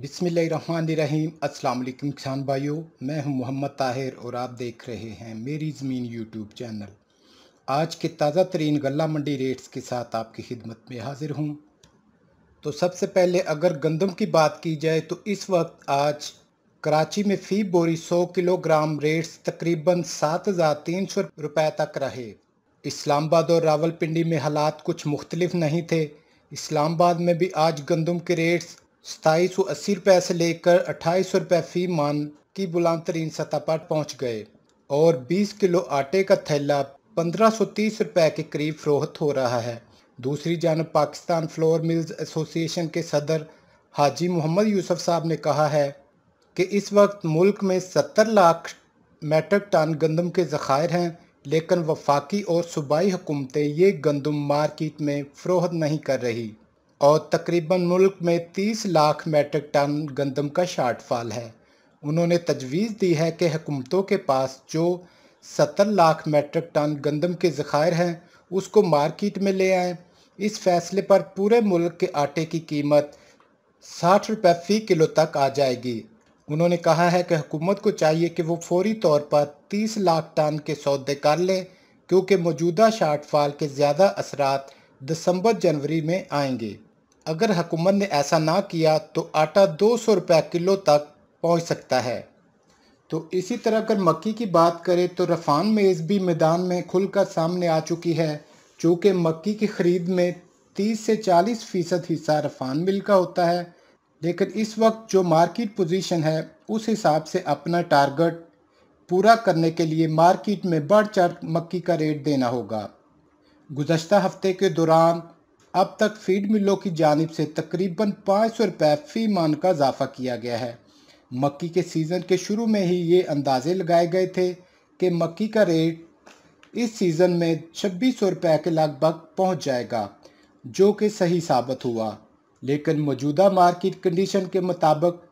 बिसमीम अल्लाम किसान भाइयों मैं हूं मोहम्मद ताहिर और आप देख रहे हैं मेरी ज़मीन यूट्यूब चैनल आज के ताज़ा तरीन गला मंडी रेट्स के साथ आपकी खिदमत में हाज़िर हूं तो सबसे पहले अगर गंदम की बात की जाए तो इस वक्त आज कराची में फ़ी बोरी 100 किलोग्राम रेट्स तकरीबन सात हज़ार तीन सौ रुपये तक रहे इस्लामाबाद और रावलपिंडी में हालात कुछ मुख्तलिफ नहीं थे इस्लामाबाद में भी आज गंदम के रेट्स सताईस सौ अस्सी रुपये से लेकर अट्ठाईस सौ रुपये फी मान की बुलंद तरीन सतह पर पहुँच गए और 20 किलो आटे का थैला 1530 रुपए के करीब फरोहत हो रहा है दूसरी जानब पाकिस्तान फ्लोर मिल्स एसोसिएशन के सदर हाजी मोहम्मद यूसुफ साहब ने कहा है कि इस वक्त मुल्क में 70 लाख मेट्रिक टन गंदम के ज़खायर हैं लेकिन वफाकी और सूबाई हुकूमतें ये गंदम मार्केट में फ़रोहत नहीं कर रही और तकरीबन मुल्क में 30 लाख मेट्रिक टन गंदम का शार्टफाल है उन्होंने तजवीज़ दी है कि हुकूमतों के पास जो सत्तर लाख मेट्रिक टन गंदम के ज़खायर हैं उसको मार्केट में ले आएँ इस फैसले पर पूरे मुल्क के आटे की कीमत साठ रुपये फ़ी किलो तक आ जाएगी उन्होंने कहा है कि हुकूमत को चाहिए कि वो फौरी तौर पर तीस लाख टन के सौदे कर लें क्योंकि मौजूदा शार्टफाल के ज़्यादा असरात दिसंबर जनवरी में आएंगे अगर हुकूमत ने ऐसा ना किया तो आटा दो सौ रुपये किलो तक पहुंच सकता है तो इसी तरह अगर मक्की की बात करें तो रफान मेज़ भी मैदान में खुलकर सामने आ चुकी है चूँकि मक्की की ख़रीद में 30 से 40 फ़ीसद हिस्सा रफान मिल का होता है लेकिन इस वक्त जो मार्केट पोजीशन है उस हिसाब से अपना टारगेट पूरा करने के लिए मार्केट में बढ़ चढ़ मक्की का रेट देना होगा गुजशत हफ्ते के दौरान अब तक फीड मिलों की जानब से तकरीबन पाँच सौ रुपये फ़ी मान का इजाफा किया गया है मक्की के सीज़न के शुरू में ही ये अंदाजे लगाए गए थे कि मक्की का रेट इस सीज़न में छब्बीस सौ रुपये के लगभग पहुँच जाएगा जो कि सही साबित हुआ लेकिन मौजूदा मार्केट कंडीशन के मुताबिक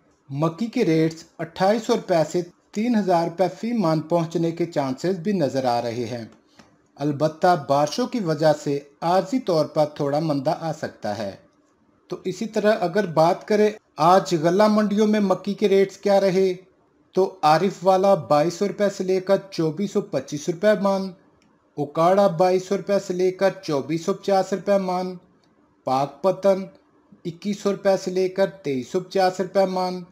मक्की के रेट्स अट्ठाईस सौ रुपये से तीन हज़ार रुपये फ़ी मान पहुँचने के चांसेस भी नज़र आ रहे हैं अलबत् बारिशों की वजह से आर्जी तौर पर थोड़ा मंदा आ सकता है तो इसी तरह अगर बात करें आज गला मंडियों में मक्की के रेट्स क्या रहे तो आरिफ वाला बाईस सौ रुपये से लेकर चौबीस सौ पच्चीस रुपये मान उकाड़ा बाईस सौ रुपये से लेकर चौबीस सौ पचास रुपये मान पाक पतन इक्कीस सौ रुपये से लेकर तेईस सौ पचास रुपये मान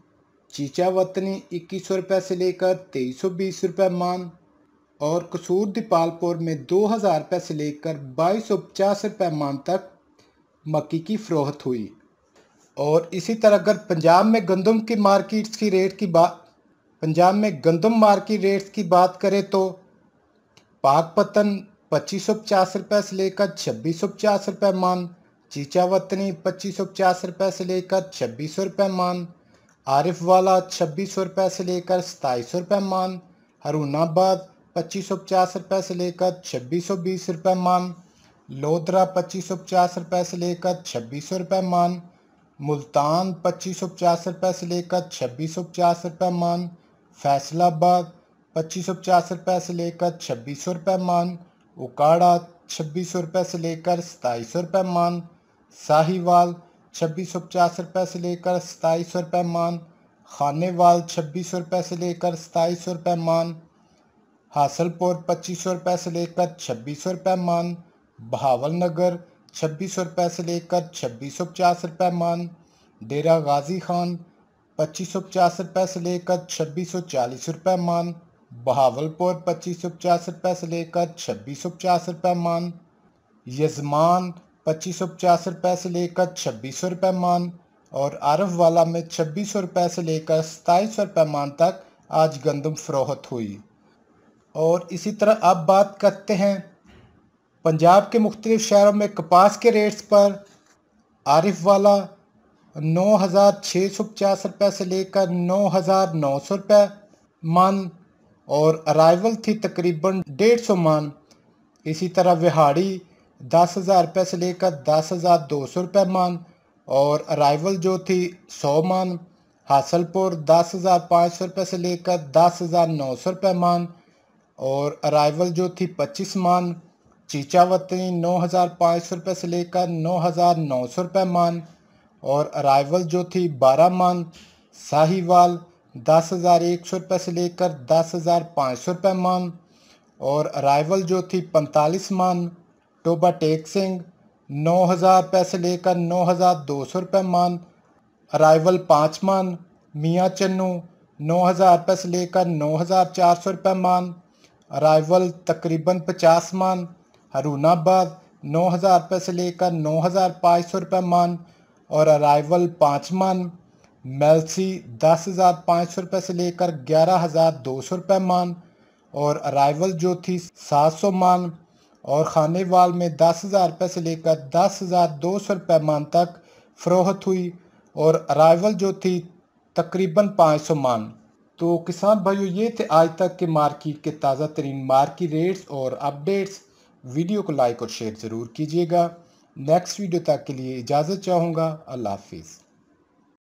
चीचा वतनी इक्कीस सौ रुपये से लेकर तेईस सौ बीस रुपये मान और कसूर दीपालपुर में दो हज़ार रुपये से लेकर बाईस सौ पचास रुपये मान तक मक्की की फ़रोहत हुई और इसी तरह अगर पंजाब में गंदम की मार्केट्स की रेट की बात पंजाब में गंदम मार्केट रेट्स की बात करें तो पाक पतन पच्चीस सौ पचास रुपये से लेकर छब्बीस सौ पचास रुपये मान चीचा वतनी पच्चीस सौ पचास रुपये से लेकर छब्बीस सौ रुपये मान आरिफ वाला छब्बीस सौ रुपये से लेकर सताईस सौ रुपये मान हरूनाबाद पच्चीस सौ पचास रुपये से लेकर छब्बीस सौ बीस रुपये मान लोधरा पच्चीस सौ पचास रुपये से लेकर छब्बीस सौ रुपये मान मुल्तान पच्चीस सौ पचास रुपये से लेकर छब्बीस सौ पचास रुपये मान फैसलाबाद पच्चीस सौ पचास रुपये से लेकर छब्बीस सौ रुपये मान उकाड़ा छब्बीस सौ रुपये से लेकर सताईस सौ रुपये मान साहिवाल छब्बीस सौ पचास रुपये से लेकर सताईस सौ रुपये मान खानेवाल छब्बीस सौ रुपये से लेकर सताईस सौ रुपये मान हासलपुर पच्चीस सौ रुपये से लेकर छब्बीस सौ रुपये मान बहावल नगर छब्बीस सौ रुपये से लेकर छब्बीस सौ पचास रुपये मान डेरा गाजी खान पच्चीस सौ पचास रुपये से लेकर छब्बीस सौ चालीस रुपये मान बहावलपुर पच्चीस सौ पचास रुपये से लेकर छब्बीस सौ पचास रुपये मान यजमान पच्चीस सौ पचास रुपये से लेकर छब्बीस सौ रुपये मान और आरफ वाला में छब्बीस सौ रुपये से लेकर सताईस सौ रुपये मान तक आज गंदम फरोहत हुई और इसी तरह अब बात करते हैं पंजाब के मुख्तलिफ़ शहरों में कपास के रेट्स पर आरिफ वाला नौ हज़ार छः सौ पचास रुपये से लेकर नौ हज़ार नौ सौ रुपये मान और अराइवल थी तकरीबन डेढ़ सौ मान इसी तरह विहाड़ी दस हज़ार रुपये से लेकर दस हज़ार दो सौ रुपये मान और अराइवल जो थी सौ मान हासलपुर दस हज़ार पाँच सौ रुपये से लेकर दस हज़ार नौ सौ रुपये मान और अराइवल जो थी पच्चीस मान चीचावती नौ हज़ार पाँच सौ रुपये से लेकर नौ हज़ार नौ सौ रुपये मान और अराइवल जो थी बारह मान साहिवाल दस हज़ार एक सौ रुपये से लेकर दस हज़ार पाँच सौ रुपये मान और अराइवल जो थी पैंतालीस मान टोबा टेक सिंह नौ हज़ार रुपये से लेकर नौ हज़ार दो सौ रुपये मान अराइवल पाँच मान मियाँ चन्नू नौ हज़ार रुपये से लेकर नौ हज़ार चार सौ रुपये मान अराइवल तकरीबन पचास मान हरूनाबाद नौ हज़ार रुपये से लेकर नौ हज़ार पाँच सौ रुपये मान और अराइवल पाँच मान मेलसी दस हज़ार पाँच सौ रुपये से लेकर ग्यारह हज़ार दो सौ रुपये मान और अराइवल जो थी सात सौ मान और खानेवाल में दस हज़ार रुपये से लेकर दस हज़ार दो सौ रुपये मान तक फ़रोहत हुई और अराइवल जो थी तकरीबन पाँच सौ मान तो किसान भाइयों ये थे आज तक के मार्केट के ताज़ा तरीन मार्केट रेट्स और अपडेट्स वीडियो को लाइक और शेयर ज़रूर कीजिएगा नेक्स्ट वीडियो तक के लिए इजाज़त चाहूँगा अल्लाह हाफिज़